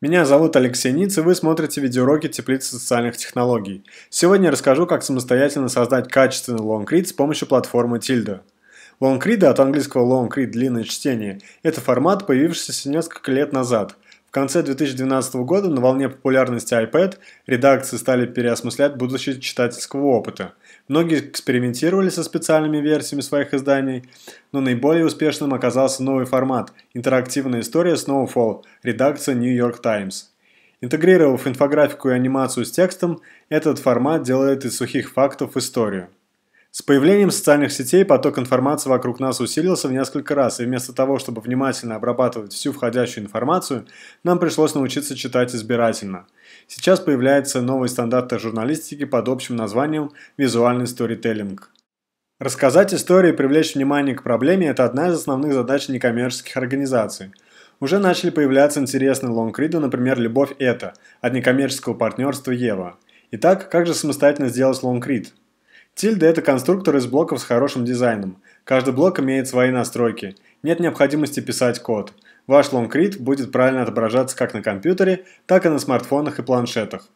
Меня зовут Алексей Ниц, и вы смотрите видеоуроки теплицы социальных технологий. Сегодня я расскажу, как самостоятельно создать качественный лонгрид с помощью платформы Tilda. Лонгрида от английского long read – длинное чтение – это формат, появившийся несколько лет назад конце 2012 года на волне популярности iPad редакции стали переосмыслять будущее читательского опыта. Многие экспериментировали со специальными версиями своих изданий, но наиболее успешным оказался новый формат – интерактивная история Snowfall, редакция New York Times. Интегрировав инфографику и анимацию с текстом, этот формат делает из сухих фактов историю. С появлением социальных сетей поток информации вокруг нас усилился в несколько раз, и вместо того, чтобы внимательно обрабатывать всю входящую информацию, нам пришлось научиться читать избирательно. Сейчас появляется новый стандарт журналистики под общим названием «визуальный сторителлинг». Рассказать истории и привлечь внимание к проблеме – это одна из основных задач некоммерческих организаций – уже начали появляться интересные лонгриды, например, «Любовь – это» от некоммерческого партнерства «Ева». Итак, как же самостоятельно сделать лонгрид? Тильда – это конструктор из блоков с хорошим дизайном. Каждый блок имеет свои настройки. Нет необходимости писать код. Ваш лонгрид будет правильно отображаться как на компьютере, так и на смартфонах и планшетах.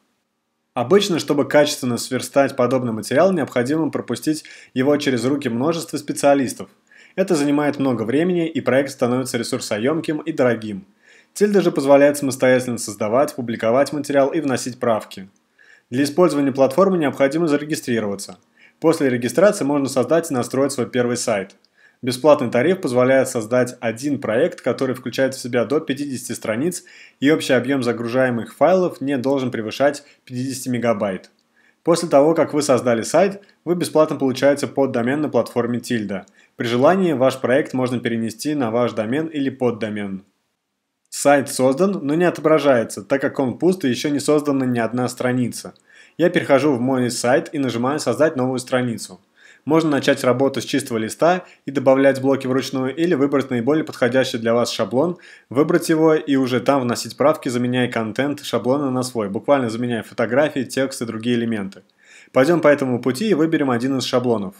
Обычно, чтобы качественно сверстать подобный материал, необходимо пропустить его через руки множества специалистов. Это занимает много времени, и проект становится ресурсоемким и дорогим. Тильда же позволяет самостоятельно создавать, публиковать материал и вносить правки. Для использования платформы необходимо зарегистрироваться – После регистрации можно создать и настроить свой первый сайт. Бесплатный тариф позволяет создать один проект, который включает в себя до 50 страниц, и общий объем загружаемых файлов не должен превышать 50 мегабайт. После того, как вы создали сайт, вы бесплатно получаете поддомен на платформе Tilda. При желании ваш проект можно перенести на ваш домен или поддомен. Сайт создан, но не отображается, так как он пуст и еще не создана ни одна страница – я перехожу в мой сайт и нажимаю «Создать новую страницу». Можно начать работу с чистого листа и добавлять блоки вручную или выбрать наиболее подходящий для вас шаблон, выбрать его и уже там вносить правки, заменяя контент шаблона на свой, буквально заменяя фотографии, текст и другие элементы. Пойдем по этому пути и выберем один из шаблонов.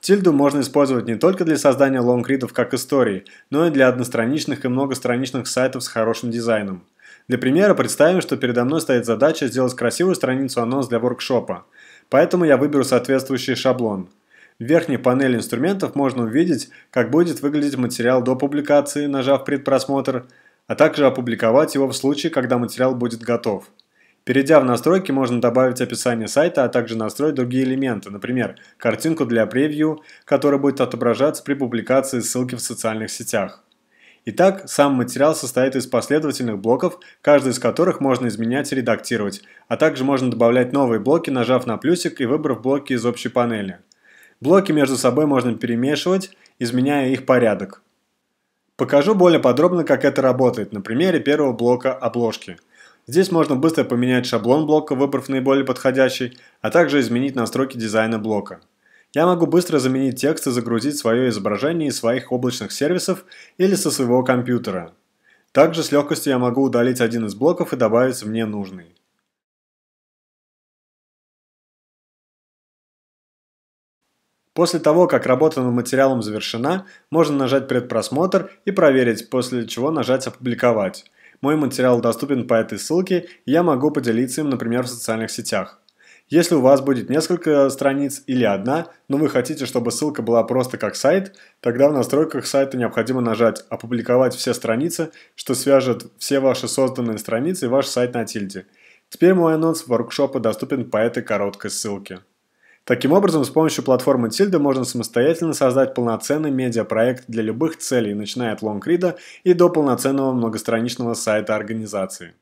Тильду можно использовать не только для создания лонгридов как истории, но и для одностраничных и многостраничных сайтов с хорошим дизайном – для примера представим, что передо мной стоит задача сделать красивую страницу анонс для воркшопа. Поэтому я выберу соответствующий шаблон. В верхней панели инструментов можно увидеть, как будет выглядеть материал до публикации, нажав «Предпросмотр», а также опубликовать его в случае, когда материал будет готов. Перейдя в настройки, можно добавить описание сайта, а также настроить другие элементы, например, картинку для превью, которая будет отображаться при публикации ссылки в социальных сетях. Итак, сам материал состоит из последовательных блоков, каждый из которых можно изменять и редактировать, а также можно добавлять новые блоки, нажав на плюсик и выбрав блоки из общей панели. Блоки между собой можно перемешивать, изменяя их порядок. Покажу более подробно, как это работает на примере первого блока обложки. Здесь можно быстро поменять шаблон блока, выбрав наиболее подходящий, а также изменить настройки дизайна блока. Я могу быстро заменить текст и загрузить свое изображение из своих облачных сервисов или со своего компьютера. Также с легкостью я могу удалить один из блоков и добавить мне нужный. После того, как работа над материалом завершена, можно нажать «Предпросмотр» и проверить, после чего нажать «Опубликовать». Мой материал доступен по этой ссылке, и я могу поделиться им, например, в социальных сетях. Если у вас будет несколько страниц или одна, но вы хотите, чтобы ссылка была просто как сайт, тогда в настройках сайта необходимо нажать «Опубликовать все страницы», что свяжет все ваши созданные страницы и ваш сайт на тильде. Теперь мой анонс воркшопа доступен по этой короткой ссылке. Таким образом, с помощью платформы Tilda можно самостоятельно создать полноценный медиапроект для любых целей, начиная от лонгрида и до полноценного многостраничного сайта организации.